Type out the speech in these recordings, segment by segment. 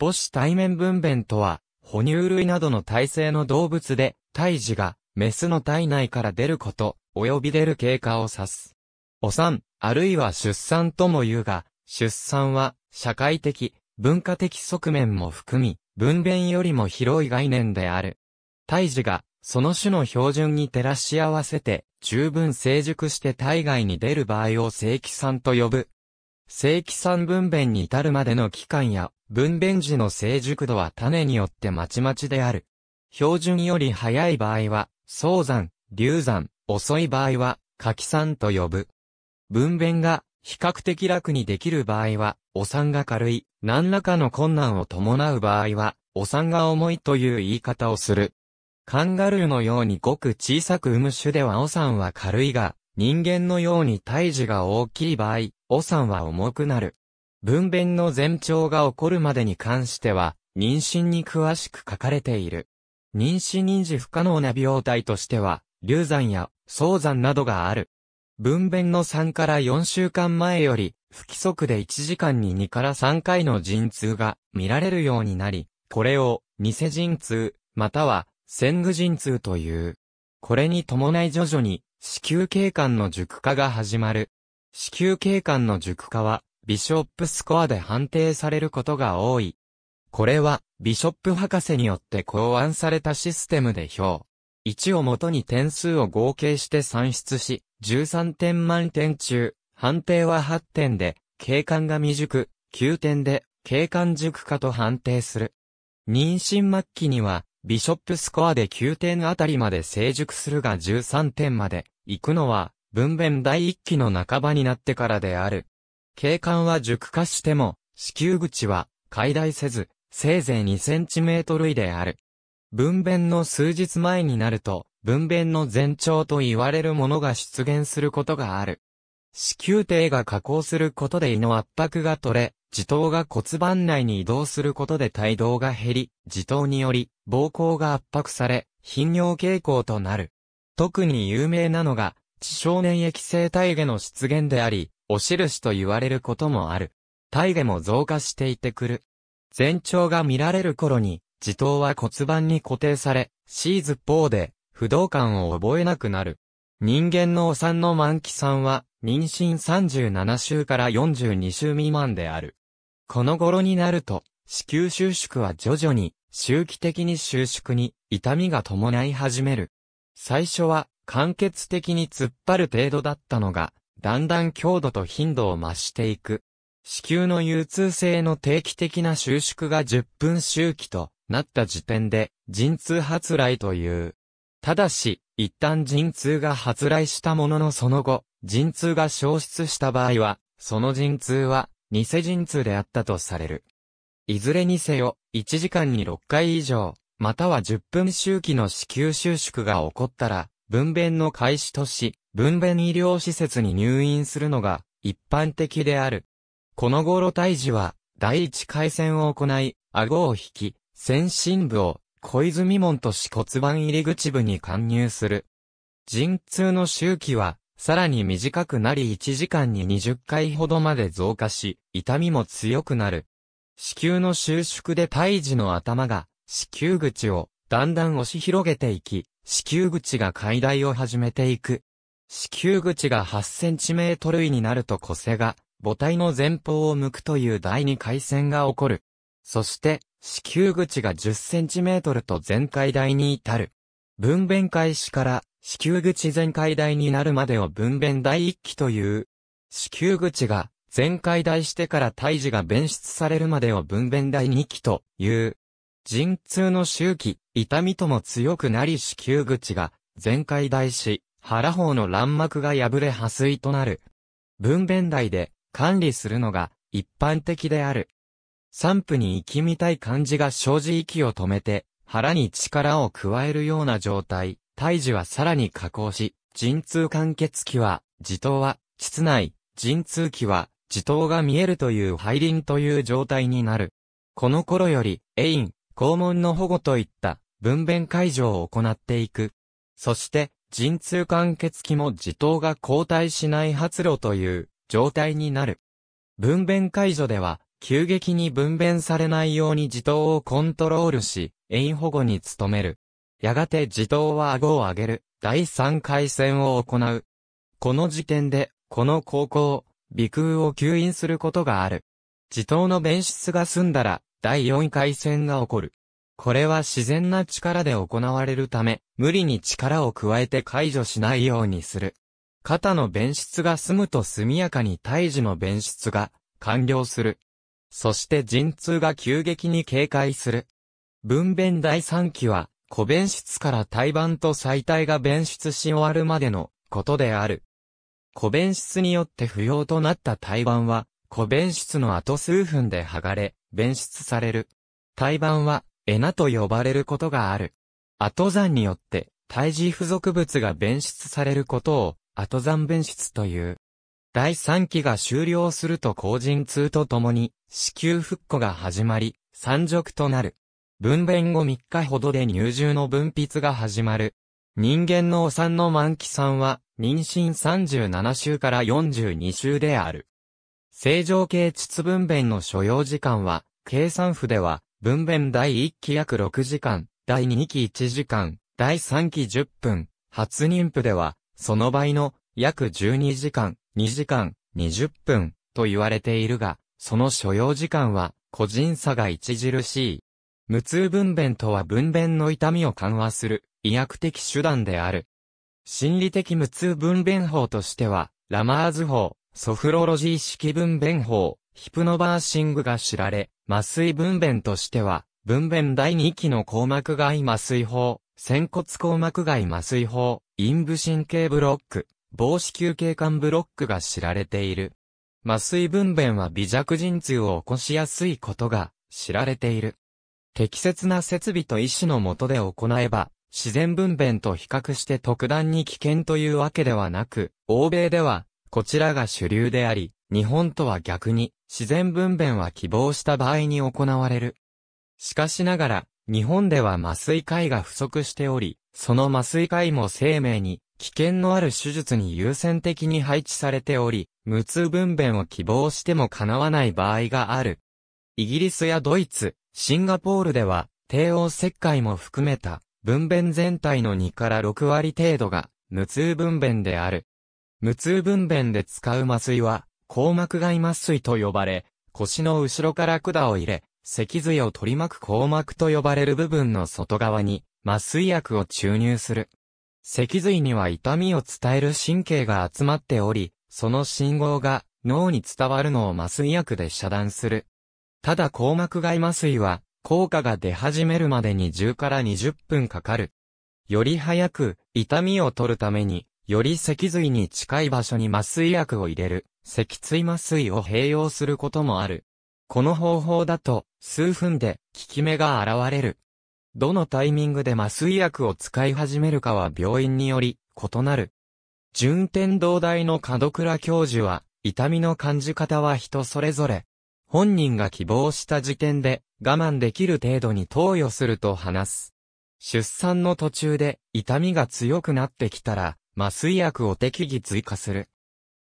母子対面分娩とは、哺乳類などの体制の動物で、胎児が、メスの体内から出ること、及び出る経過を指す。お産、あるいは出産とも言うが、出産は、社会的、文化的側面も含み、分娩よりも広い概念である。胎児が、その種の標準に照らし合わせて、十分成熟して体外に出る場合を正規産と呼ぶ。正規産分娩に至るまでの期間や分娩時の成熟度は種によってまちまちである。標準より早い場合は、早産、流産、遅い場合は、柿産と呼ぶ。分娩が比較的楽にできる場合は、お産が軽い、何らかの困難を伴う場合は、お産が重いという言い方をする。カンガルーのようにごく小さく産む種ではお産は軽いが、人間のように胎児が大きい場合、お産は重くなる。分娩の前兆が起こるまでに関しては、妊娠に詳しく書かれている。妊娠認知不可能な病態としては、流産や早産などがある。分娩の3から4週間前より、不規則で1時間に2から3回の陣痛が見られるようになり、これを偽陣痛、または戦具陣痛という。これに伴い徐々に子宮頸管の熟化が始まる。子宮頸管の熟化はビショップスコアで判定されることが多い。これは、ビショップ博士によって考案されたシステムで表。1をもとに点数を合計して算出し、13点満点中、判定は8点で、警官が未熟、9点で、警官熟化と判定する。妊娠末期には、ビショップスコアで9点あたりまで成熟するが13点まで、行くのは、分娩第1期の半ばになってからである。景観は熟化しても、子宮口は解体せず、せいぜい2センチメートル以である。分娩の数日前になると、分娩の前兆と言われるものが出現することがある。子宮底が下降することで胃の圧迫が取れ、児頭が骨盤内に移動することで体動が減り、児頭により膀胱が圧迫され、頻尿傾向となる。特に有名なのが、地少年液性体下の出現であり、お印と言われることもある。体毛も増加していてくる。前兆が見られる頃に、児頭は骨盤に固定され、シーズうで不動感を覚えなくなる。人間のお産の満期さんは、妊娠37週から42週未満である。この頃になると、子宮収縮は徐々に、周期的に収縮に、痛みが伴い始める。最初は、間欠的に突っ張る程度だったのが、だんだん強度と頻度を増していく。子宮の流通性の定期的な収縮が10分周期となった時点で、陣痛発来という。ただし、一旦陣痛が発来したもののその後、陣痛が消失した場合は、その陣痛は、偽陣痛であったとされる。いずれにせよ、1時間に6回以上、または10分周期の子宮収縮が起こったら、分娩の開始とし、分娩医療施設に入院するのが一般的である。この頃胎児は第一回線を行い、顎を引き、先進部を小泉門とし骨盤入り口部に貫入する。陣痛の周期はさらに短くなり1時間に20回ほどまで増加し、痛みも強くなる。子宮の収縮で胎児の頭が、子宮口をだんだん押し広げていき、子宮口が解体を始めていく。子宮口が8センチメートル位になると個性が母体の前方を向くという第二回戦が起こる。そして、子宮口が10センチメートルと全開台に至る。分娩開始から子宮口全開台になるまでを分娩第一期という。子宮口が全開台してから胎児が弁出されるまでを分娩第二期という。陣痛の周期、痛みとも強くなり子宮口が全開台し、腹方の乱膜が破れ破水となる。分娩台で管理するのが一般的である。散布に息みたい感じが生じ息を止めて、腹に力を加えるような状態、胎児はさらに加工し、陣痛間欠期は、自頭は、膣内、陣痛期は、自頭が見えるという排輪という状態になる。この頃より、エイン、肛門の保護といった、分娩解除を行っていく。そして、陣痛間欠期も自頭が交代しない発露という状態になる。分娩解除では、急激に分娩されないように自頭をコントロールし、縁保護に努める。やがて自頭は顎を上げる、第三回戦を行う。この時点で、この高校、鼻腔を吸引することがある。自頭の便出が済んだら、第四回戦が起こる。これは自然な力で行われるため、無理に力を加えて解除しないようにする。肩の弁出が済むと速やかに胎児の弁出が完了する。そして陣痛が急激に警戒する。分娩第3期は、個弁出から胎盤と細胎が弁出し終わるまでのことである。個弁出によって不要となった胎盤は、個弁出の後数分で剥がれ、弁出される。胎盤は、エナと呼ばれることがある。後山によって、胎児付属物が弁出されることを、後山弁出という。第3期が終了すると後人通とともに、子宮復古が始まり、産褥となる。分娩後3日ほどで乳汁の分泌が始まる。人間のお産の満期産は、妊娠37週から42週である。正常系膣分娩の所要時間は、計算符では、文弁第1期約6時間、第2期1時間、第3期10分、初妊婦では、その倍の約12時間、2時間、20分と言われているが、その所要時間は個人差が著しい。無痛分娩とは分娩の痛みを緩和する医薬的手段である。心理的無痛分娩法としては、ラマーズ法、ソフロロジー式分娩法、ヒプノバーシングが知られ、麻酔分娩としては、分娩第2期の硬膜外麻酔法、仙骨硬膜外麻酔法、陰部神経ブロック、防止球憩管ブロックが知られている。麻酔分娩は微弱陣痛を起こしやすいことが知られている。適切な設備と医師の下で行えば、自然分娩と比較して特段に危険というわけではなく、欧米では、こちらが主流であり、日本とは逆に、自然分娩は希望した場合に行われる。しかしながら、日本では麻酔科医が不足しており、その麻酔科医も生命に、危険のある手術に優先的に配置されており、無痛分娩を希望しても叶わない場合がある。イギリスやドイツ、シンガポールでは、帝王切開も含めた、分娩全体の2から6割程度が、無痛分娩である。無痛分娩で使う麻酔は、硬膜外麻酔と呼ばれ、腰の後ろから管を入れ、脊髄を取り巻く硬膜と呼ばれる部分の外側に麻酔薬を注入する。脊髄には痛みを伝える神経が集まっており、その信号が脳に伝わるのを麻酔薬で遮断する。ただ硬膜外麻酔は効果が出始めるまでに10から20分かかる。より早く痛みを取るために、より脊髄に近い場所に麻酔薬を入れる。脊椎麻酔を併用することもある。この方法だと、数分で、効き目が現れる。どのタイミングで麻酔薬を使い始めるかは病院により、異なる。順天堂大の門倉教授は、痛みの感じ方は人それぞれ。本人が希望した時点で、我慢できる程度に投与すると話す。出産の途中で痛みが強くなってきたら、麻酔薬を適宜追加する。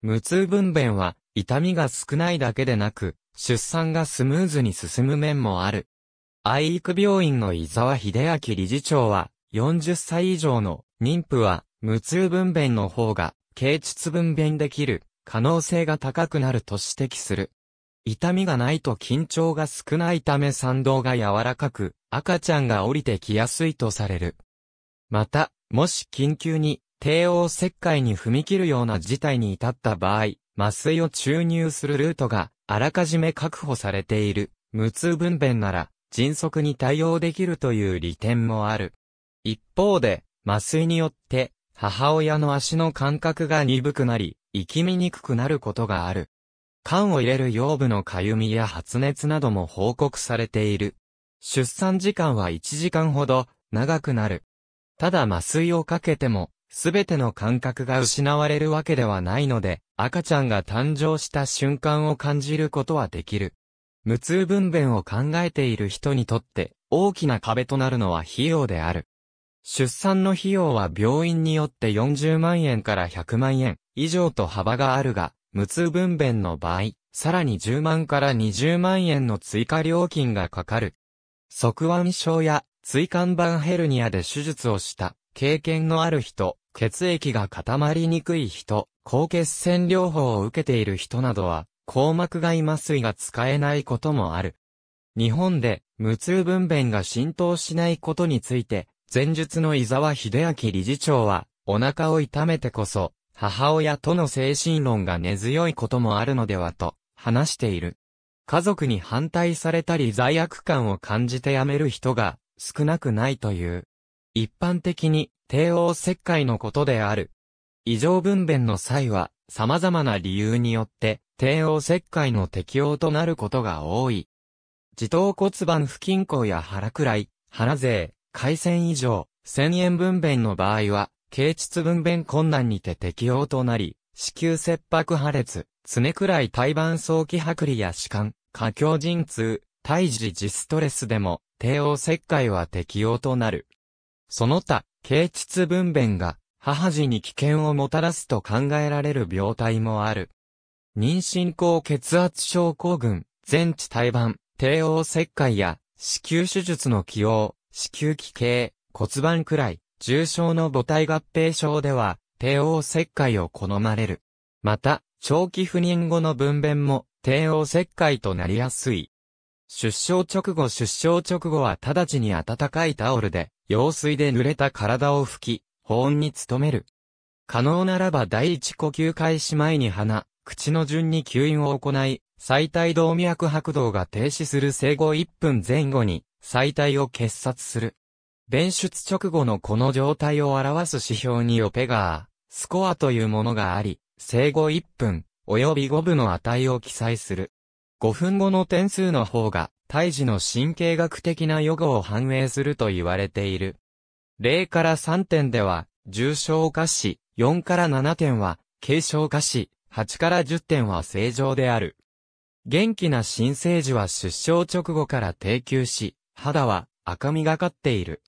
無痛分娩は、痛みが少ないだけでなく、出産がスムーズに進む面もある。愛育病院の伊沢秀明理事長は、40歳以上の妊婦は、無痛分娩の方が、軽質分娩できる可能性が高くなると指摘する。痛みがないと緊張が少ないため産道が柔らかく、赤ちゃんが降りてきやすいとされる。また、もし緊急に帝王切開に踏み切るような事態に至った場合、麻酔を注入するルートがあらかじめ確保されている無痛分娩なら迅速に対応できるという利点もある。一方で、麻酔によって母親の足の感覚が鈍くなり、生きみにくくなることがある。缶を入れる腰部のかゆみや発熱なども報告されている。出産時間は1時間ほど長くなる。ただ麻酔をかけてもすべての感覚が失われるわけではないので、赤ちゃんが誕生した瞬間を感じることはできる。無痛分娩を考えている人にとって大きな壁となるのは費用である。出産の費用は病院によって40万円から100万円以上と幅があるが、無痛分娩の場合、さらに10万から20万円の追加料金がかかる。側腕症や椎間板ヘルニアで手術をした経験のある人、血液が固まりにくい人、高血栓療法を受けている人などは、硬膜外麻酔が使えないこともある。日本で、無痛分娩が浸透しないことについて、前述の伊沢秀明理事長は、お腹を痛めてこそ、母親との精神論が根強いこともあるのではと、話している。家族に反対されたり罪悪感を感じてやめる人が少なくないという。一般的に帝王切開のことである。異常分娩の際は、様々な理由によって、帝王切開の適用となることが多い。自頭骨盤不均衡や腹くらい、腹税、回線異常、千円分娩の場合は、軽窒分娩困難にて適用となり、子宮切迫破裂、常くらい胎盤早期剥離や歯間、下胸陣痛、胎児自ストレスでも、帝王切開は適用となる。その他、経窒分娩が、母児に危険をもたらすと考えられる病態もある。妊娠高血圧症候群、全治胎盤、帝王切開や、子宮手術の起用、子宮器系、骨盤くらい、重症の母体合併症では、帝王切開を好まれる。また、長期不妊後の分娩も、帝王切開となりやすい。出生直後出生直後は直ちに温かいタオルで、用水で濡れた体を拭き、保温に努める。可能ならば第一呼吸開始前に鼻、口の順に吸引を行い、最大動脈拍動が停止する生後1分前後に、最大を結殺する。弁出直後のこの状態を表す指標にオペガー、スコアというものがあり、生後1分、及び5分の値を記載する。5分後の点数の方が、胎児の神経学的な予後を反映すると言われている。0から3点では、重症化し、4から7点は、軽症化し、8から10点は正常である。元気な新生児は出生直後から低級し、肌は赤みがかっている。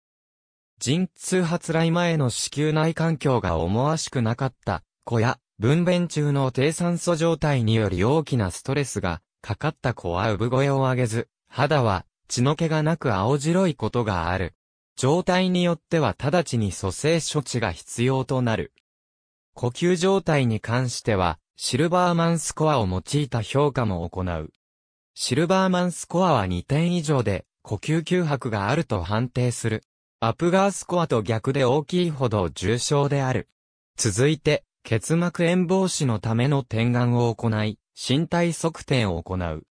陣痛発来前の子宮内環境が思わしくなかった子や分娩中の低酸素状態により大きなストレスがかかった子は産声を上げず、肌は血の気がなく青白いことがある。状態によっては直ちに蘇生処置が必要となる。呼吸状態に関しては、シルバーマンスコアを用いた評価も行う。シルバーマンスコアは2点以上で、呼吸休泊があると判定する。アプガースコアと逆で大きいほど重症である。続いて、結膜炎防止のための点眼を行い、身体測定を行う。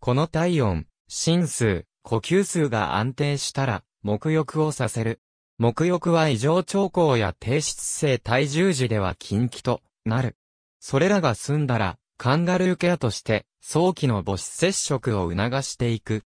この体温、心数、呼吸数が安定したら、目浴をさせる。目浴は異常兆候や低質性体重時では禁忌となる。それらが済んだら、カンガルーケアとして、早期の母子接触を促していく。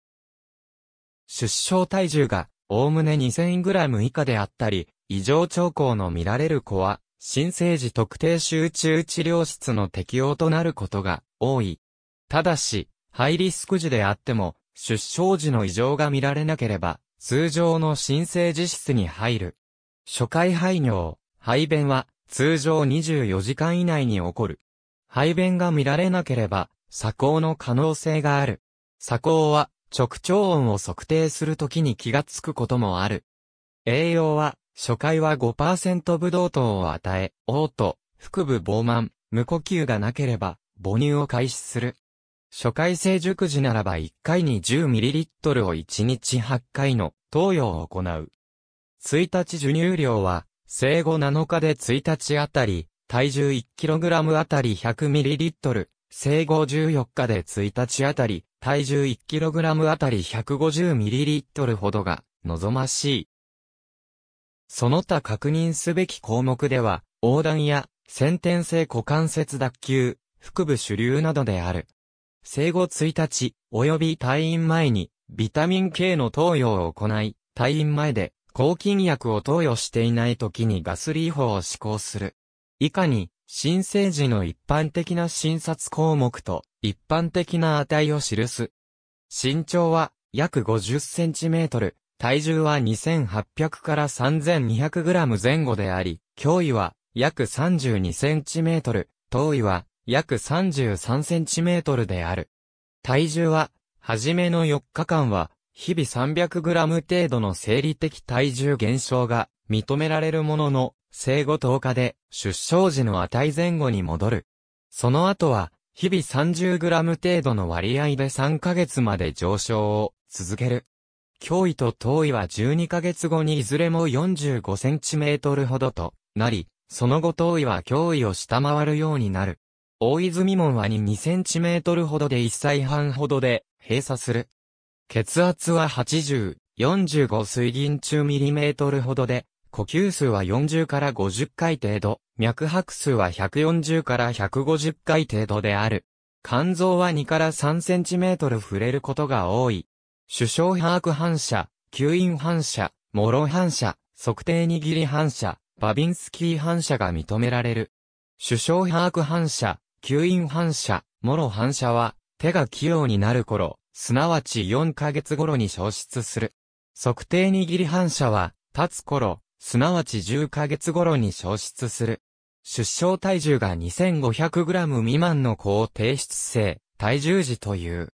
出生体重が、おおむね 2000g 以下であったり、異常兆候の見られる子は、新生児特定集中治療室の適用となることが多い。ただし、ハイリスク時であっても、出生時の異常が見られなければ、通常の新生児室に入る。初回排尿、排便は、通常24時間以内に起こる。排便が見られなければ、鎖高の可能性がある。鎖高は、直腸音を測定するときに気がつくこともある。栄養は、初回は5%ブドウ糖を与え、嘔吐、腹部膨満、無呼吸がなければ、母乳を開始する。初回生熟時ならば1回に 10ml を1日8回の投与を行う。1日授乳量は、生後7日で1日あたり、体重 1kg あたり 100ml、生後14日で1日あたり、体重 1kg あたり 150ml ほどが望ましい。その他確認すべき項目では、横断や先天性股関節脱臼、腹部主流などである。生後1日、及び退院前に、ビタミン K の投与を行い、退院前で、抗菌薬を投与していない時にガスリー法を施行する。以下に、新生児の一般的な診察項目と、一般的な値を記す。身長は、約50センチメートル、体重は2800から3200グラム前後であり、脅威は約32センチメートル、頭位は約 33cm である。体重は、はじめの4日間は、日々 300g 程度の生理的体重減少が認められるものの、生後10日で出生時の値前後に戻る。その後は、日々 30g 程度の割合で3ヶ月まで上昇を続ける。脅威と遠いは12ヶ月後にいずれも 45cm ほどとなり、その後遠いは脅威を下回るようになる。大泉門は2 2トルほどで1歳半ほどで閉鎖する。血圧は80、45水銀中ミリメートルほどで、呼吸数は40から50回程度、脈拍数は140から150回程度である。肝臓は2から3センチメートル触れることが多い。首相把握反射、吸引反射、モ反射、測定握り反射、バビンスキー反射が認められる。首相把握反射、吸引反射、もろ反射は、手が器用になる頃、すなわち4ヶ月頃に消失する。測定握り反射は、立つ頃、すなわち10ヶ月頃に消失する。出生体重が 2500g 未満の子を低出生、体重児という。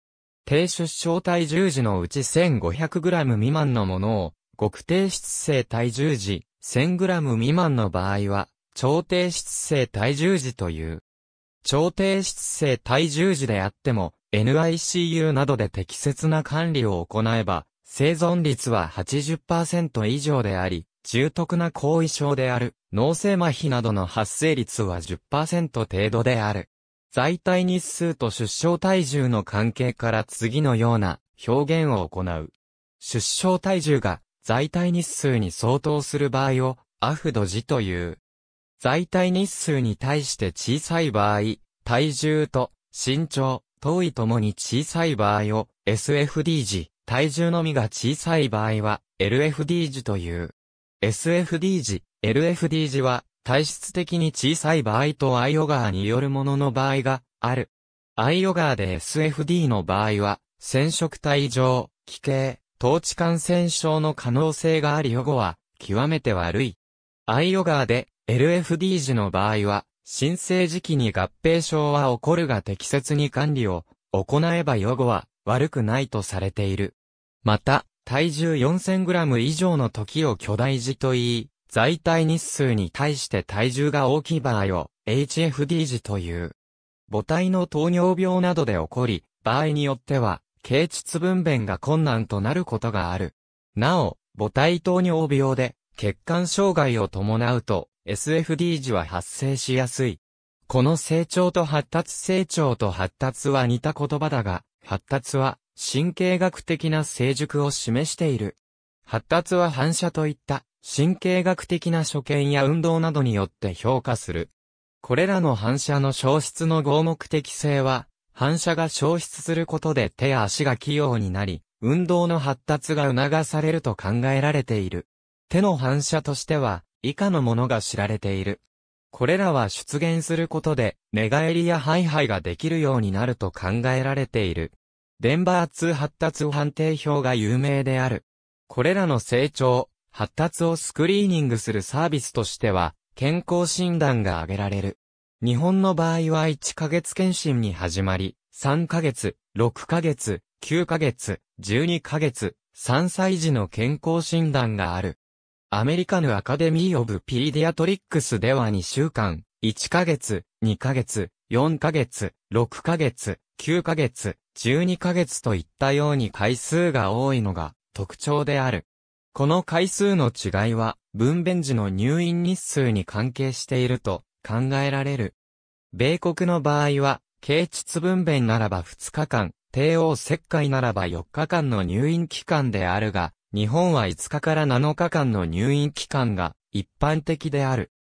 低出生体重児のうち 1500g 未満のものを、極低出生体重児、1000g 未満の場合は、超低出生体重児という。超低室性体重時であっても、NICU などで適切な管理を行えば、生存率は80%以上であり、重篤な後遺症である、脳性麻痺などの発生率は10%程度である。在体日数と出生体重の関係から次のような表現を行う。出生体重が在体日数に相当する場合をアフドジという。在体日数に対して小さい場合、体重と身長、遠いともに小さい場合を SFD 時、体重のみが小さい場合は LFD 時という。SFD 時、LFD 時は体質的に小さい場合とアイオガーによるものの場合がある。アイオガーで SFD の場合は、染色体上、奇形、統治感染症の可能性があり予後は、極めて悪い。アイオガーで LFD 時の場合は、申請時期に合併症は起こるが適切に管理を行えば予後は悪くないとされている。また、体重 4000g 以上の時を巨大時と言い、在体日数に対して体重が大きい場合を HFD 時という。母体の糖尿病などで起こり、場合によっては、経質分娩が困難となることがある。なお、母体糖尿病で血管障害を伴うと、SFD 時は発生しやすい。この成長と発達成長と発達は似た言葉だが、発達は神経学的な成熟を示している。発達は反射といった神経学的な所見や運動などによって評価する。これらの反射の消失の合目的性は、反射が消失することで手や足が器用になり、運動の発達が促されると考えられている。手の反射としては、以下のものが知られている。これらは出現することで、寝返りやハイハイができるようになると考えられている。デンバー2発達判定表が有名である。これらの成長、発達をスクリーニングするサービスとしては、健康診断が挙げられる。日本の場合は1ヶ月検診に始まり、3ヶ月、6ヶ月、9ヶ月、12ヶ月、3歳児の健康診断がある。アメリカのアカデミー・オブ・ピーディアトリックスでは2週間、1ヶ月、2ヶ月、4ヶ月、6ヶ月、9ヶ月、12ヶ月といったように回数が多いのが特徴である。この回数の違いは、分娩時の入院日数に関係していると考えられる。米国の場合は、軽窒分娩ならば2日間、帝王切開ならば4日間の入院期間であるが、日本は5日から7日間の入院期間が一般的である。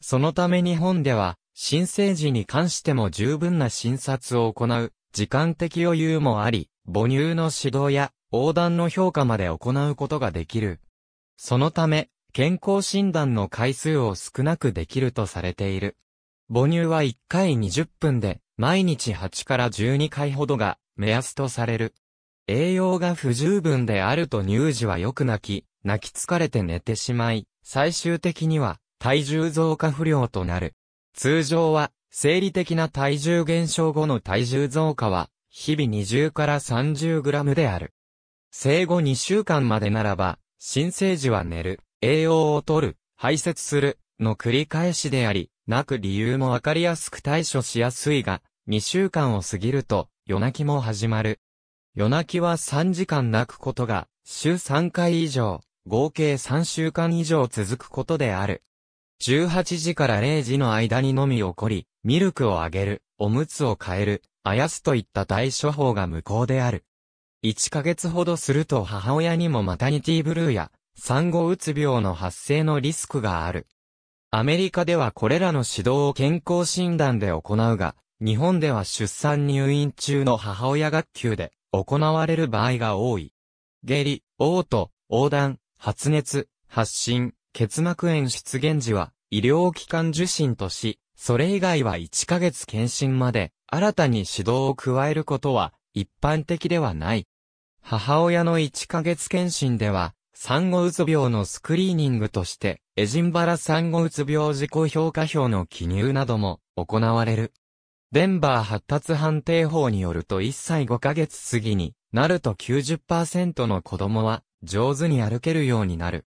そのため日本では、新生児に関しても十分な診察を行う、時間的余裕もあり、母乳の指導や横断の評価まで行うことができる。そのため、健康診断の回数を少なくできるとされている。母乳は1回20分で、毎日8から12回ほどが目安とされる。栄養が不十分であると乳児はよく泣き、泣き疲れて寝てしまい、最終的には体重増加不良となる。通常は、生理的な体重減少後の体重増加は、日々20から30グラムである。生後2週間までならば、新生児は寝る、栄養を取る、排泄する、の繰り返しであり、泣く理由もわかりやすく対処しやすいが、2週間を過ぎると、夜泣きも始まる。夜泣きは3時間泣くことが、週3回以上、合計3週間以上続くことである。18時から0時の間にのみ起こり、ミルクをあげる、おむつを変える、あやすといった対処法が無効である。1ヶ月ほどすると母親にもマタニティブルーや産後うつ病の発生のリスクがある。アメリカではこれらの指導を健康診断で行うが、日本では出産入院中の母親学級で行われる場合が多い。下痢、嘔吐、横断、発熱、発疹、結膜炎出現時は、医療機関受診とし、それ以外は1ヶ月検診まで、新たに指導を加えることは、一般的ではない。母親の1ヶ月検診では、産後うつ病のスクリーニングとして、エジンバラ産後うつ病自己評価表の記入なども行われる。デンバー発達判定法によると1歳5ヶ月過ぎになると90%の子供は上手に歩けるようになる。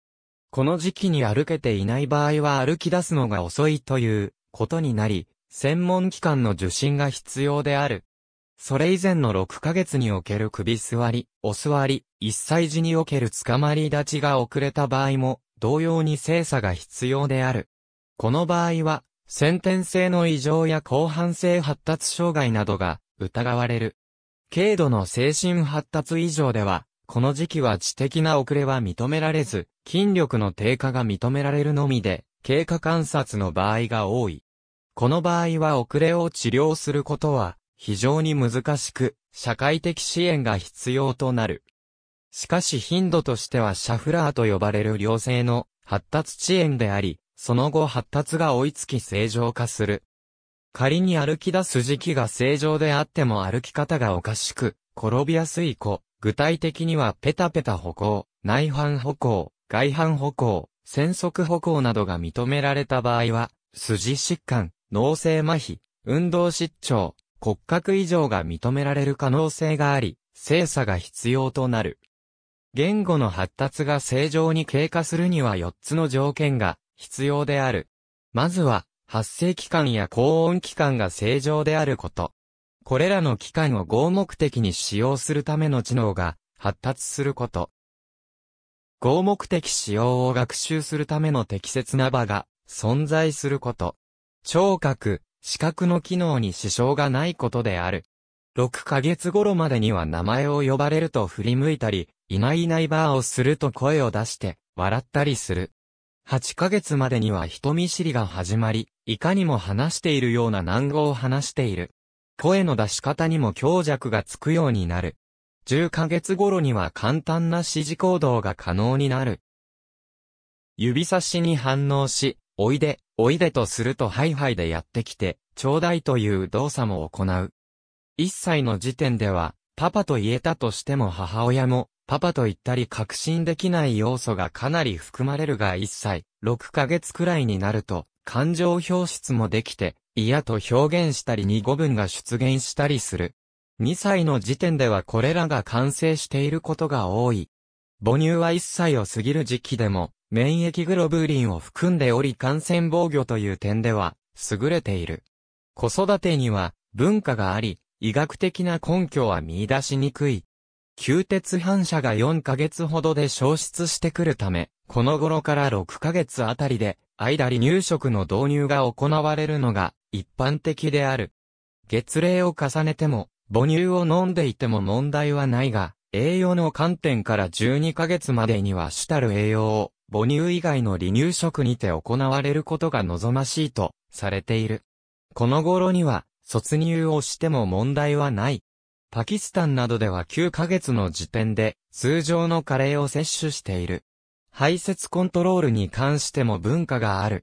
この時期に歩けていない場合は歩き出すのが遅いということになり、専門機関の受診が必要である。それ以前の6ヶ月における首座り、お座り、1歳児における捕まり立ちが遅れた場合も、同様に精査が必要である。この場合は、先天性の異常や広範性発達障害などが疑われる。軽度の精神発達異常では、この時期は知的な遅れは認められず、筋力の低下が認められるのみで、経過観察の場合が多い。この場合は遅れを治療することは非常に難しく、社会的支援が必要となる。しかし頻度としてはシャフラーと呼ばれる良性の発達遅延であり、その後発達が追いつき正常化する。仮に歩き出す時期が正常であっても歩き方がおかしく、転びやすい子、具体的にはペタペタ歩行、内反歩行、外反歩行、戦速歩行などが認められた場合は、筋疾患、脳性麻痺、運動失調、骨格異常が認められる可能性があり、精査が必要となる。言語の発達が正常に経過するには4つの条件が必要である。まずは、発生期間や高温期間が正常であること。これらの期間を合目的に使用するための知能が発達すること。合目的使用を学習するための適切な場が存在すること。聴覚、視覚の機能に支障がないことである。6ヶ月頃までには名前を呼ばれると振り向いたり、いないいないバーをすると声を出して、笑ったりする。8ヶ月までには人見知りが始まり、いかにも話しているような難語を話している。声の出し方にも強弱がつくようになる。10ヶ月頃には簡単な指示行動が可能になる。指差しに反応し、おいで、おいでとするとハイハイでやってきて、ちょうだいという動作も行う。1歳の時点では、パパと言えたとしても母親も、パパと言ったり確信できない要素がかなり含まれるが1歳、6ヶ月くらいになると、感情表出もできて、嫌と表現したりに語文が出現したりする。2歳の時点ではこれらが完成していることが多い。母乳は1歳を過ぎる時期でも、免疫グロブーリンを含んでおり感染防御という点では、優れている。子育てには、文化があり、医学的な根拠は見出しにくい。吸鉄反射が4ヶ月ほどで消失してくるため、この頃から6ヶ月あたりで、間離乳食の導入が行われるのが一般的である。月齢を重ねても、母乳を飲んでいても問題はないが、栄養の観点から12ヶ月までには主たる栄養を、母乳以外の離乳食にて行われることが望ましいとされている。この頃には、卒乳をしても問題はないパキスタンなどでは9ヶ月の時点で、通常のカレーを摂取している。排泄コントロールに関しても文化がある。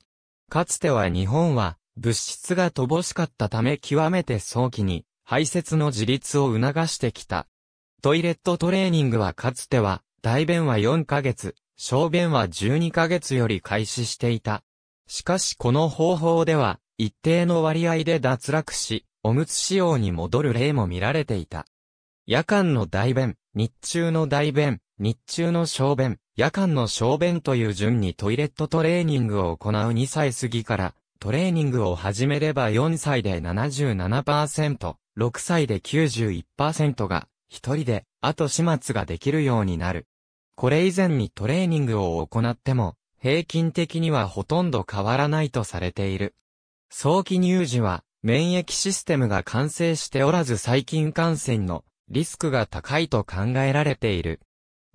かつては日本は、物質が乏しかったため極めて早期に、排泄の自立を促してきた。トイレットトレーニングはかつては、大便は4ヶ月、小便は12ヶ月より開始していた。しかしこの方法では、一定の割合で脱落し、おむつ仕様に戻る例も見られていた。夜間の大便、日中の大便、日中の小便、夜間の小便という順にトイレットトレーニングを行う2歳過ぎから、トレーニングを始めれば4歳で77%、6歳で91%が、一人で、後始末ができるようになる。これ以前にトレーニングを行っても、平均的にはほとんど変わらないとされている。早期乳児は、免疫システムが完成しておらず細菌感染のリスクが高いと考えられている。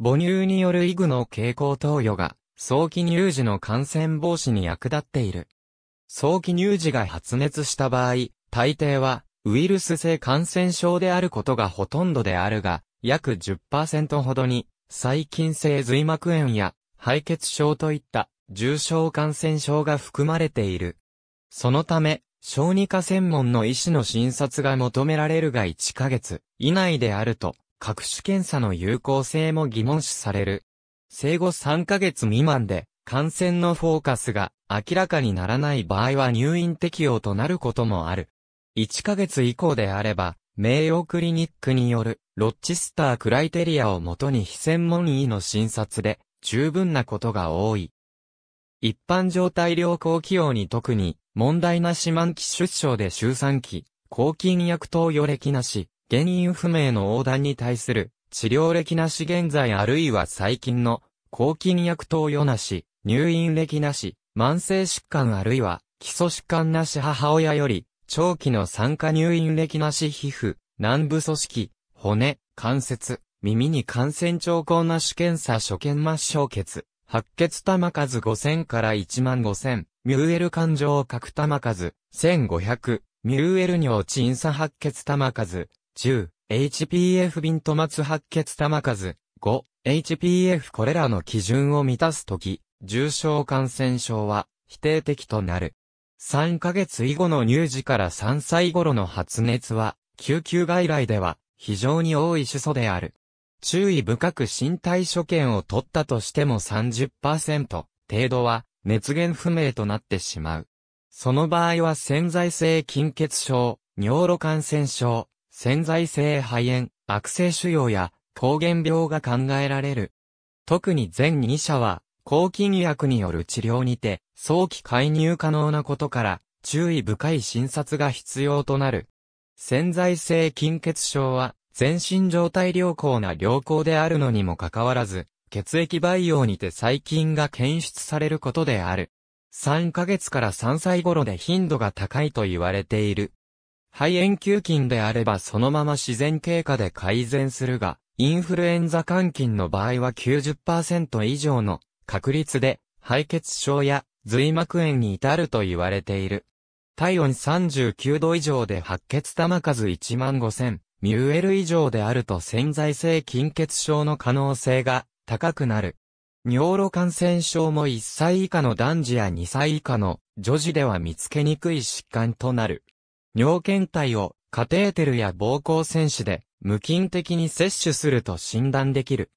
母乳によるイグの傾向投与が早期乳児の感染防止に役立っている。早期乳児が発熱した場合、大抵はウイルス性感染症であることがほとんどであるが、約10%ほどに細菌性髄膜炎や排血症といった重症感染症が含まれている。そのため、小児科専門の医師の診察が求められるが1ヶ月以内であると、各種検査の有効性も疑問視される。生後3ヶ月未満で、感染のフォーカスが明らかにならない場合は入院適用となることもある。1ヶ月以降であれば、名誉クリニックによるロッチスタークライテリアをもとに非専門医の診察で十分なことが多い。一般状態良好器用に特に問題なし万期出生で周産期、抗菌薬投与歴なし、原因不明の横断に対する治療歴なし現在あるいは最近の抗菌薬投与なし、入院歴なし、慢性疾患あるいは基礎疾患なし母親より長期の酸化入院歴なし皮膚、軟部組織、骨、関節、耳に感染兆候なし検査初見末消血、白血玉数5000から1万5000。ミューエルを状く玉数、1500、ミューエル尿鎮差白血玉数、10、HPF 便と末白血玉数、5、HPF これらの基準を満たすとき、重症感染症は否定的となる。3ヶ月以後の乳児から3歳頃の発熱は、救急外来では非常に多い主訴である。注意深く身体所見を取ったとしても30%程度は熱源不明となってしまう。その場合は潜在性貧血症、尿路感染症、潜在性肺炎、悪性腫瘍や膠原病が考えられる。特に全2社は、抗菌薬による治療にて、早期介入可能なことから、注意深い診察が必要となる。潜在性貧血症は、全身状態良好な良好であるのにもかかわらず、血液培養にて細菌が検出されることである。3ヶ月から3歳頃で頻度が高いと言われている。肺炎球菌であればそのまま自然経過で改善するが、インフルエンザ肝菌の場合は90%以上の確率で肺血症や髄膜炎に至ると言われている。体温39度以上で白血玉数1万5000ミューエル以上であると潜在性菌血症の可能性が高くなる。尿路感染症も1歳以下の男児や2歳以下の女児では見つけにくい疾患となる。尿検体をカテーテルや膀胱腺子で無菌的に摂取すると診断できる。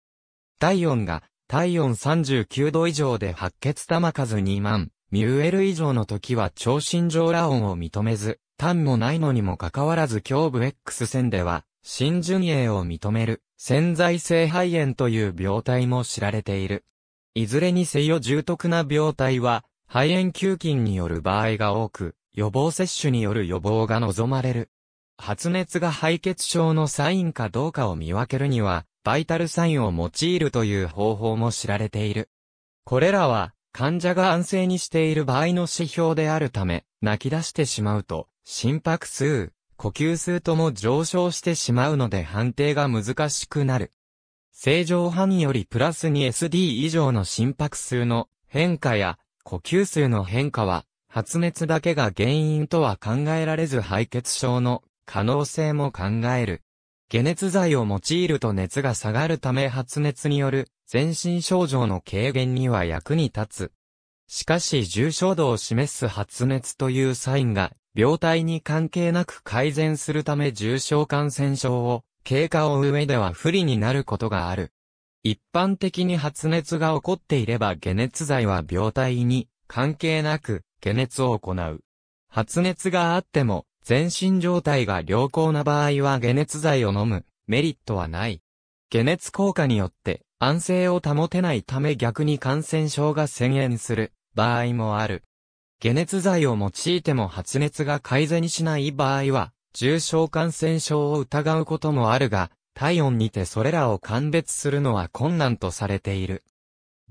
体温が体温39度以上で白血玉数2万、ミュエル以上の時は超心状羅音を認めず、痰もないのにもかかわらず胸部 X 線では新順栄を認める潜在性肺炎という病態も知られている。いずれにせよ重篤な病態は、肺炎球菌による場合が多く、予防接種による予防が望まれる。発熱が敗血症のサインかどうかを見分けるには、バイタルサインを用いるという方法も知られている。これらは、患者が安静にしている場合の指標であるため、泣き出してしまうと、心拍数、呼吸数とも上昇してしまうので判定が難しくなる。正常範よりプラス 2SD 以上の心拍数の変化や呼吸数の変化は発熱だけが原因とは考えられず敗血症の可能性も考える。解熱剤を用いると熱が下がるため発熱による全身症状の軽減には役に立つ。しかし重症度を示す発熱というサインが病態に関係なく改善するため重症感染症を経過を上では不利になることがある。一般的に発熱が起こっていれば解熱剤は病態に関係なく解熱を行う。発熱があっても全身状態が良好な場合は解熱剤を飲むメリットはない。解熱効果によって安静を保てないため逆に感染症が宣言する場合もある。解熱剤を用いても発熱が改善しない場合は、重症感染症を疑うこともあるが、体温にてそれらを鑑別するのは困難とされている。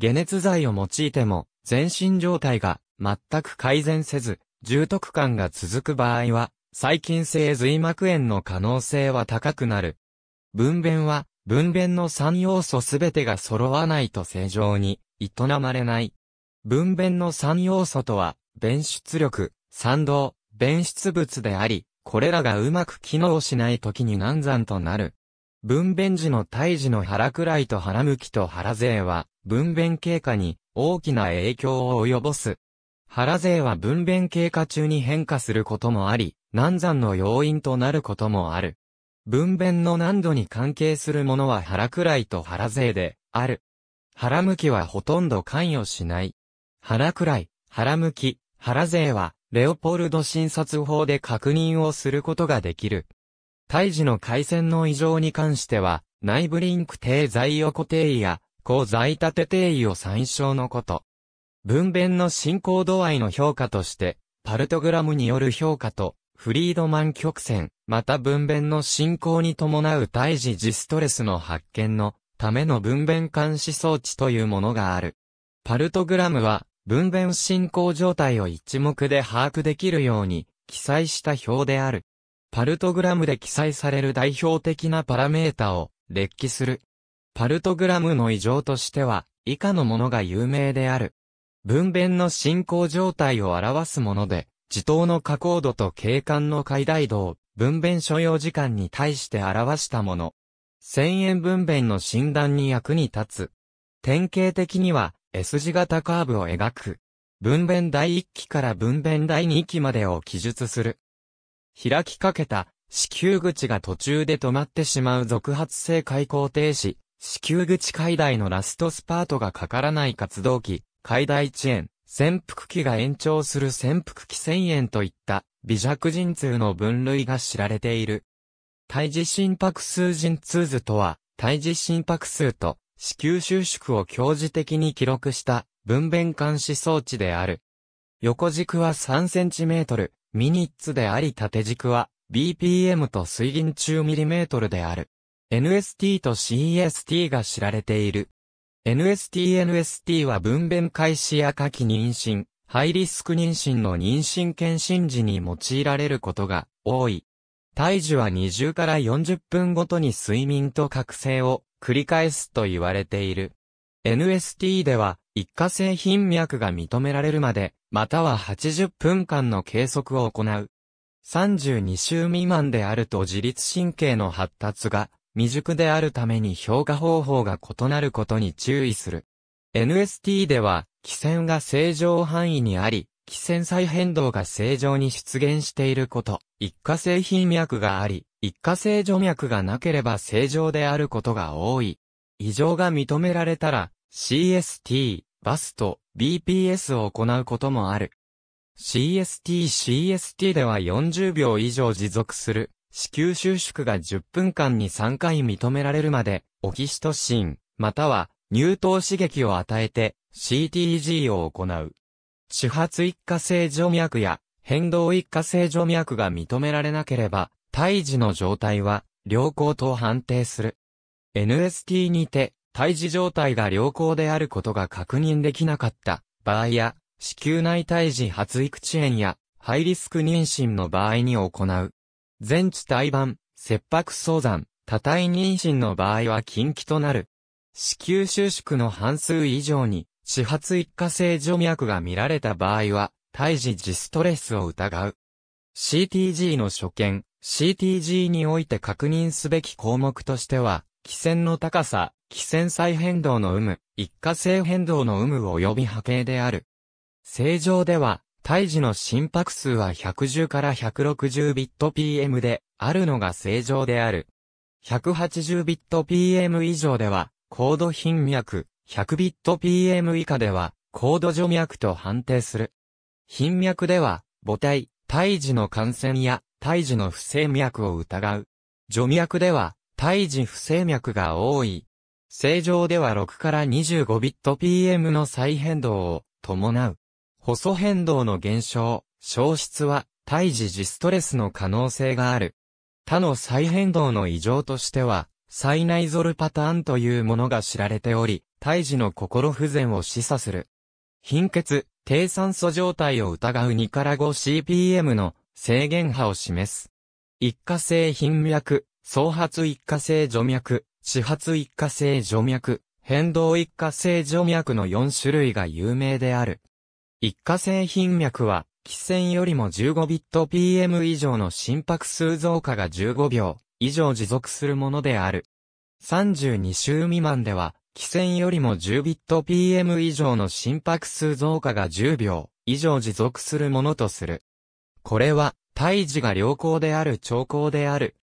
解熱剤を用いても、全身状態が全く改善せず、重篤感が続く場合は、細菌性髄膜炎の可能性は高くなる。分娩は、分娩の3要素すべてが揃わないと正常に営まれない。分娩の3要素とは、弁出力、賛同、弁出物であり、これらがうまく機能しない時に難産となる。分娩時の胎児の腹くらいと腹向きと腹勢は、分娩経過に大きな影響を及ぼす。腹勢は分娩経過中に変化することもあり、難産の要因となることもある。分娩の難度に関係するものは腹くらいと腹勢である。腹向きはほとんど関与しない。腹くらい、腹向き、腹税は、レオポルド診察法で確認をすることができる。胎児の回線の異常に関しては、内部リンク低在横定位や、高在立定位を参照のこと。分娩の進行度合いの評価として、パルトグラムによる評価と、フリードマン曲線、また分娩の進行に伴う胎児時ストレスの発見のための分娩監視装置というものがある。パルトグラムは、分娩進行状態を一目で把握できるように記載した表である。パルトグラムで記載される代表的なパラメータを列記する。パルトグラムの異常としては以下のものが有名である。分娩の進行状態を表すもので、自頭の加工度と景観の解体度を分娩所要時間に対して表したもの。千円分娩の診断に役に立つ。典型的には、S 字型カーブを描く。分弁第1期から分弁第2期までを記述する。開きかけた、子宮口が途中で止まってしまう続発性開口停止、子宮口解体のラストスパートがかからない活動期、解体遅延、潜伏期が延長する潜伏期1000円といった微弱陣痛の分類が知られている。胎児心拍数陣痛図とは、胎児心拍数と子宮収縮を強磁的に記録した分娩監視装置である。横軸は 3cm、ミニッツであり縦軸は BPM と水銀中ミリメートルである。NST と c s t が知られている。NST-NST は分娩開始や下記妊娠、ハイリスク妊娠の妊娠検診時に用いられることが多い。胎児は20から40分ごとに睡眠と覚醒を繰り返すと言われている。NST では、一過性頻脈が認められるまで、または80分間の計測を行う。32週未満であると自律神経の発達が未熟であるために評価方法が異なることに注意する。NST では、気線が正常範囲にあり、気線再変動が正常に出現していること、一過性頻脈があり、一過性除脈がなければ正常であることが多い。異常が認められたら、CST、バスト、BPS を行うこともある。CST、CST では40秒以上持続する、子宮収縮が10分間に3回認められるまで、オキシトシン、または、乳頭刺激を与えて、CTG を行う。主発一過性除脈や、変動一過性除脈が認められなければ、胎児の状態は良好と判定する。NST にて、胎児状態が良好であることが確認できなかった場合や、子宮内胎児発育遅延や、ハイリスク妊娠の場合に行う。全治胎盤、切迫早産、多胎妊娠の場合は禁忌となる。子宮収縮の半数以上に、始発一過性除脈が見られた場合は、胎児時ストレスを疑う。CTG の所見、CTG において確認すべき項目としては、気線の高さ、気線再変動の有無、一過性変動の有無及び波形である。正常では、胎児の心拍数は110から160ビット PM であるのが正常である。180ビット PM 以上では、高度頻脈、100ビット PM 以下では、高度除脈と判定する。頻脈では、母体、胎児の感染や胎児の不整脈を疑う。除脈では、胎児不整脈が多い。正常では6から25ビット PM の再変動を伴う。細変動の減少、消失は、胎児時ストレスの可能性がある。他の再変動の異常としては、再内ゾルパターンというものが知られており、胎児の心不全を示唆する。貧血、低酸素状態を疑う2から 5CPM の制限波を示す。一過性頻脈、創発一過性除脈、始発一過性除脈、変動一過性除脈の4種類が有名である。一過性頻脈は、気線よりも15ビット PM 以上の心拍数増加が15秒以上持続するものである。32週未満では、気線よりも10ビット PM 以上の心拍数増加が10秒以上持続するものとする。これは、胎児が良好である兆候である。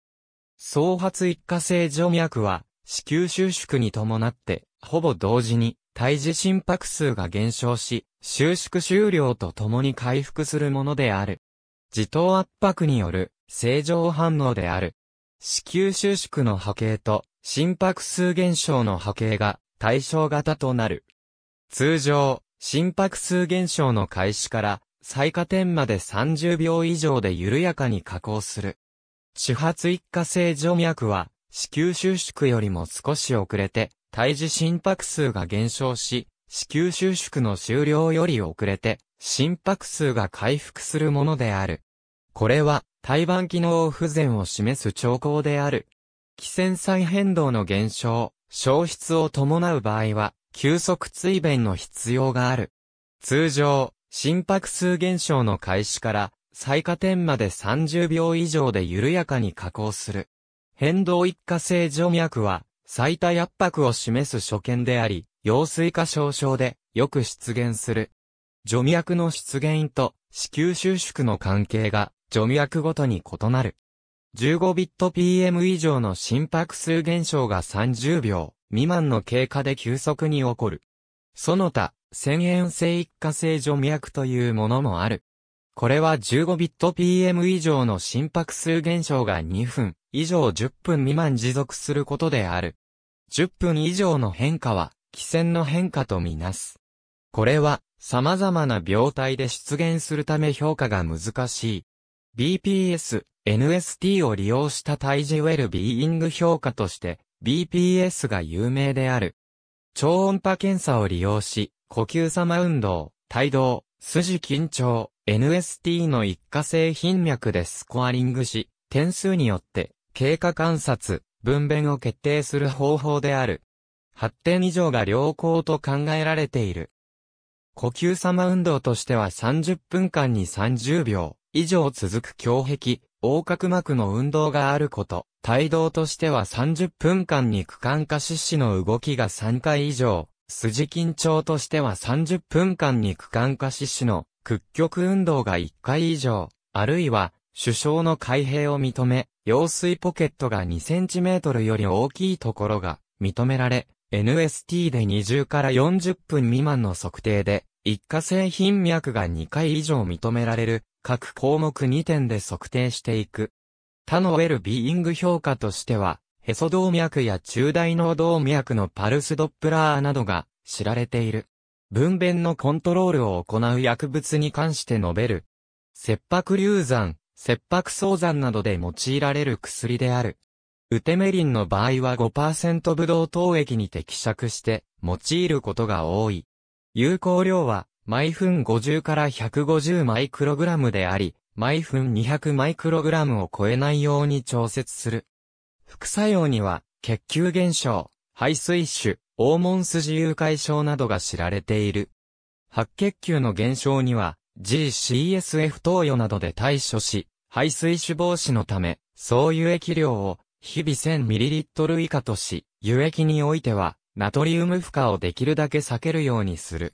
創発一過性除脈は、子宮収縮に伴って、ほぼ同時に、胎児心拍数が減少し、収縮終了とともに回復するものである。自頭圧迫による正常反応である。子宮収縮の波形と心拍数減少の波形が対象型となる。通常、心拍数減少の開始から最下点まで30秒以上で緩やかに下降する。始発一過性徐脈は、子宮収縮よりも少し遅れて、胎児心拍数が減少し、子宮収縮の終了より遅れて、心拍数が回復するものである。これは、胎盤機能不全を示す兆候である。気繊細変動の減少、消失を伴う場合は、急速追便の必要がある。通常、心拍数減少の開始から最下点まで30秒以上で緩やかに下降する。変動一過性静脈は最多圧迫を示す所見であり、陽水化症症でよく出現する。除脈の出現と子宮収縮の関係が除脈ごとに異なる。15ビット PM 以上の心拍数減少が30秒未満の経過で急速に起こる。その他、千円性一過性除脈というものもある。これは 15bpm 以上の心拍数減少が2分以上10分未満持続することである。10分以上の変化は、気線の変化とみなす。これは、様々な病態で出現するため評価が難しい。BPS、NST を利用した胎児ウェルビーイング評価として、BPS が有名である。超音波検査を利用し、呼吸様運動、帯動、筋緊張、NST の一過性頻脈でスコアリングし、点数によって経過観察、分娩を決定する方法である。発展以上が良好と考えられている。呼吸様運動としては30分間に30秒以上続く胸壁、横隔膜の運動があること、帯動としては30分間に区間化四肢の動きが3回以上筋緊張としては30分間に区間化死死の屈曲運動が1回以上、あるいは、首相の開閉を認め、用水ポケットが2センチメートルより大きいところが認められ、NST で20から40分未満の測定で、一過性頻脈が2回以上認められる、各項目2点で測定していく。他のウェルビーイング評価としては、へそ動脈や中大脳動脈のパルスドップラーなどが知られている。分娩のコントロールを行う薬物に関して述べる。切迫流産、切迫早産などで用いられる薬である。ウテメリンの場合は5%ブドウ糖液に適釈して用いることが多い。有効量は毎分50から150マイクログラムであり、毎分200マイクログラムを超えないように調節する。副作用には、血球減少、排水腫、黄門筋誘拐症などが知られている。白血球の減少には、GCSF 投与などで対処し、排水腫防止のため、総輸液量を日々 1000ml 以下とし、輸液においては、ナトリウム負荷をできるだけ避けるようにする。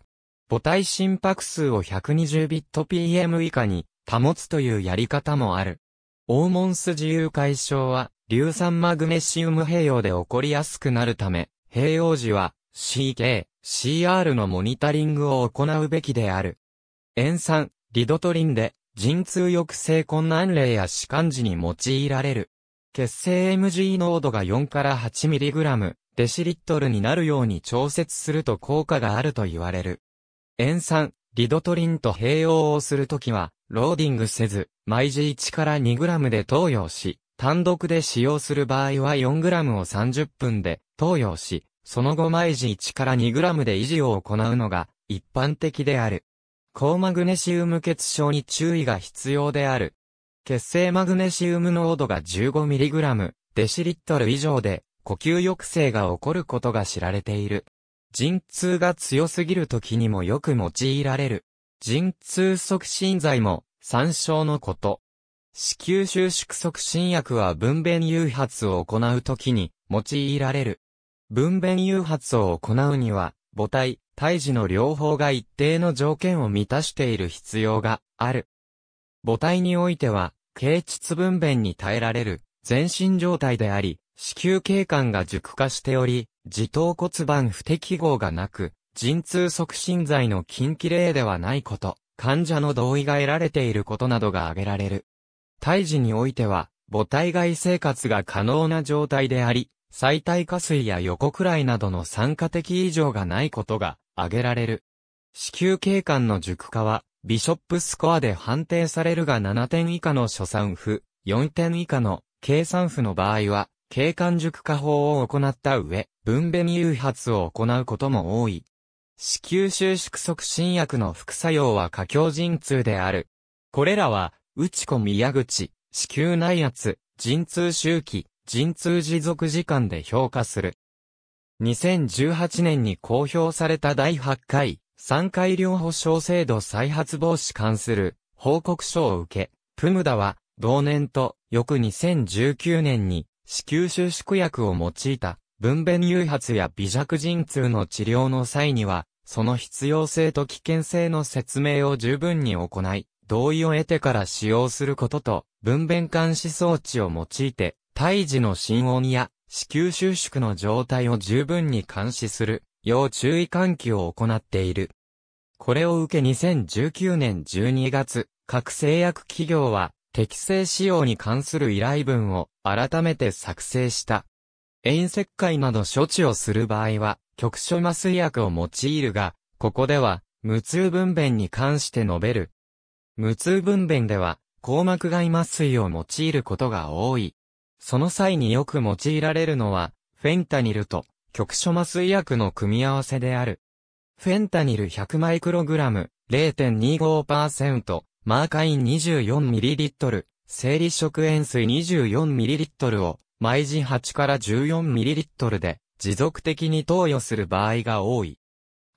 母体心拍数を 120bpm 以下に保つというやり方もある。黄門筋誘拐症は、硫酸マグネシウム併用で起こりやすくなるため、併用時は CK、CR のモニタリングを行うべきである。塩酸、リドトリンで、陣痛抑制困難例や歯間時に用いられる。血清 MG 濃度が4から 8mg、デシリットルになるように調節すると効果があると言われる。塩酸、リドトリンと併用をするときは、ローディングせず、毎時1から 2g で投与し、単独で使用する場合は 4g を30分で投与し、その後毎時1から 2g で維持を行うのが一般的である。高マグネシウム結症に注意が必要である。血清マグネシウム濃度が 15mg デシリットル以上で呼吸抑制が起こることが知られている。陣痛が強すぎる時にもよく用いられる。陣痛促進剤も参照のこと。子宮収縮促進薬は分娩誘発を行うときに用いられる。分娩誘発を行うには、母体、胎児の両方が一定の条件を満たしている必要がある。母体においては、形窒分娩に耐えられる、全身状態であり、子宮経管が熟化しており、自頭骨盤不適合がなく、陣痛促進剤の禁忌例ではないこと、患者の同意が得られていることなどが挙げられる。胎児においては、母体外生活が可能な状態であり、最体下垂や横くらいなどの酸化的異常がないことが挙げられる。子宮経管の熟化は、ビショップスコアで判定されるが7点以下の初産婦、4点以下の計算婦の場合は、経管熟化法を行った上、分娩誘発を行うことも多い。子宮収縮促進薬の副作用は過強陣痛である。これらは、内子宮口、子宮内圧、陣痛周期、陣痛持続時間で評価する。2018年に公表された第8回、3回療法障制度再発防止関する報告書を受け、プムダは、同年と翌2019年に、子宮収縮薬を用いた、分娩誘発や微弱陣痛の治療の際には、その必要性と危険性の説明を十分に行い、同意を得てから使用することと、分娩監視装置を用いて、胎児の心音や子宮収縮の状態を十分に監視する、要注意喚起を行っている。これを受け2019年12月、各製薬企業は、適正使用に関する依頼文を改めて作成した。遠石灰など処置をする場合は、局所麻酔薬を用いるが、ここでは、無痛分娩に関して述べる無痛分娩では、硬膜外麻酔を用いることが多い。その際によく用いられるのは、フェンタニルと局所麻酔薬の組み合わせである。フェンタニル100マイクログラム、0.25%、マーカイン 24ml、生理食塩水 24ml を毎時8から 14ml で持続的に投与する場合が多い。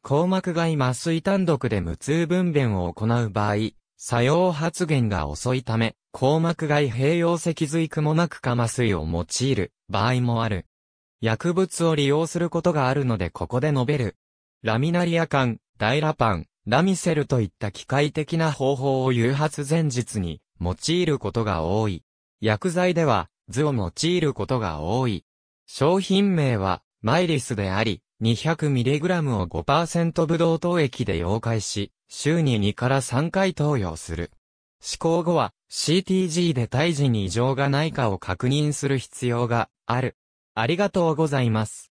硬膜外麻酔単独で無痛分娩を行う場合、作用発現が遅いため、硬膜外併用脊髄くもなくか麻酔を用いる場合もある。薬物を利用することがあるのでここで述べる。ラミナリア管、ダイラパン、ラミセルといった機械的な方法を誘発前日に用いることが多い。薬剤では図を用いることが多い。商品名はマイリスであり、200mg を5%ブドウ糖液で溶解し、週に2から3回投与する。施行後は CTG で胎児に異常がないかを確認する必要がある。ありがとうございます。